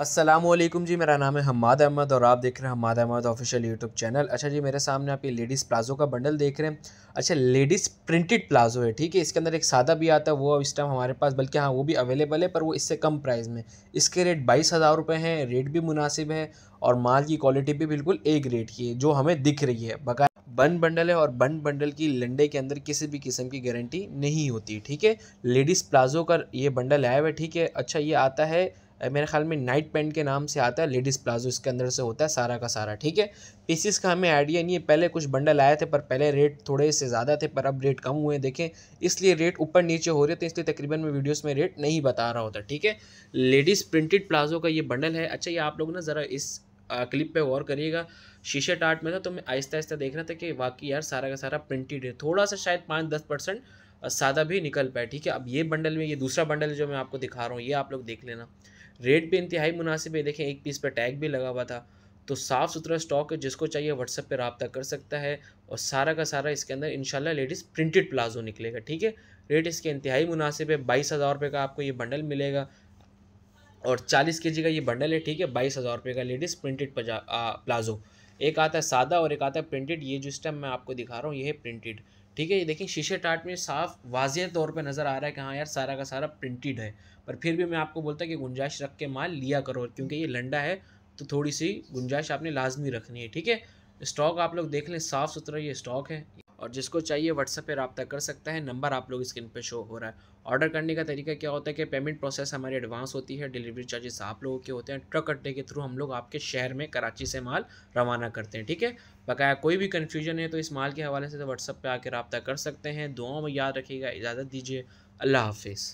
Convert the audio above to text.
असलम जी मेरा नाम है हमाद अहमद और आप देख रहे हैं Hammad Ahmad official YouTube channel अच्छा जी मेरे सामने आप ये लेडीज़ प्लाजो का बंडल देख रहे हैं अच्छा लेडीज़ प्रिंटेड प्लाजो है ठीक है इसके अंदर एक सादा भी आता है वो इस टाइम हमारे पास बल्कि हाँ वो भी अवेलेबल है पर वो इससे कम प्राइस में इसके रेट बाईस हज़ार रुपये हैं रेट भी मुनासिब है और माल की क्वालिटी भी बिल्कुल एक रेट की है जो हमें दिख रही है बका बन बंडल है और बन बंडल की लंडे के अंदर किसी भी किस्म की गारंटी नहीं होती ठीक है लेडीज़ प्लाजो का ये बंडल आया हुआ है ठीक है अच्छा ये आता है मेरे ख्याल में नाइट पेंट के नाम से आता है लेडीज़ प्लाजो इसके अंदर से होता है सारा का सारा ठीक है पीसीस का हमें आइडिया नहीं है पहले कुछ बंडल आए थे पर पहले रेट थोड़े से ज़्यादा थे पर अब रेट कम हुए देखें इसलिए रेट ऊपर नीचे हो रहे थे इसलिए तकरीबन मैं वीडियोस में रेट नहीं बता रहा होता ठीक है लेडीज़ प्रिंटेड प्लाजो का ये बंडल है अच्छा ये आप लोग ना ज़रा इस क्लिप पर गौर करिएगा शीशे टाट में था तो मैं आहिस्ता आहिस्ता देख रहा था कि वाकई यार सारा का सारा प्रिंटेड है थोड़ा सा शायद पाँच दस परसेंट सादा भी निकल पाए ठीक है अब ये बंडल में ये दूसरा बंडल जो मैं आपको दिखा रहा हूँ ये आप लोग देख लेना रेट भी इंतहाई मुनासिब है देखें एक पीस पर टैग भी लगा हुआ था तो साफ़ सुथरा स्टॉक है जिसको चाहिए व्हाट्सअप पे रबता कर सकता है और सारा का सारा इसके अंदर इनशाला लेडीज़ प्रिंटेड प्लाजो निकलेगा ठीक है रेट इसके इंतहाई मुनासिब है बाईस हज़ार रुपये का आपको ये बंडल मिलेगा और चालीस के जी का ये बंडल है ठीक है बाईस हज़ार रुपये का लेडीज़ प्रिंटेड प्लाजो एक आता है सादा और एक आता है प्रिंटेड ये जिस टाइम मैं आपको दिखा रहा हूँ ये है प्रिंटेड ठीक है ये देखिए शीशे टाट में साफ वाजह तौर पे नज़र आ रहा है कि हाँ यार सारा का सारा प्रिंटेड है पर फिर भी मैं आपको बोलता कि गुंजाइश रख के माल लिया करो क्योंकि ये लंडा है तो थोड़ी सी गुंजाइश आपने लाजमी रखनी है ठीक है स्टॉक आप लोग देख लें साफ़ सुथरा ये स्टॉक है और जिसको चाहिए व्हाट्सएप पर रबता कर सकता है नंबर आप लोग स्क्रीन पर शो हो रहा है ऑर्डर करने का तरीका क्या होता है कि पेमेंट प्रोसेस हमारी एडवांस होती है डिलीवरी चार्जेस आप लोगों के होते हैं ट्रक अड्डे के थ्रू हम लोग आपके शहर में कराची से माल रवाना करते हैं ठीक है बकाया कोई भी कन्फ्यूजन है तो इस माल के हवाले से तो व्हाट्सअप पर आकर रबता कर सकते हैं दुआओं में याद रखिएगा इजाज़त दीजिए अल्लाह हाफिज़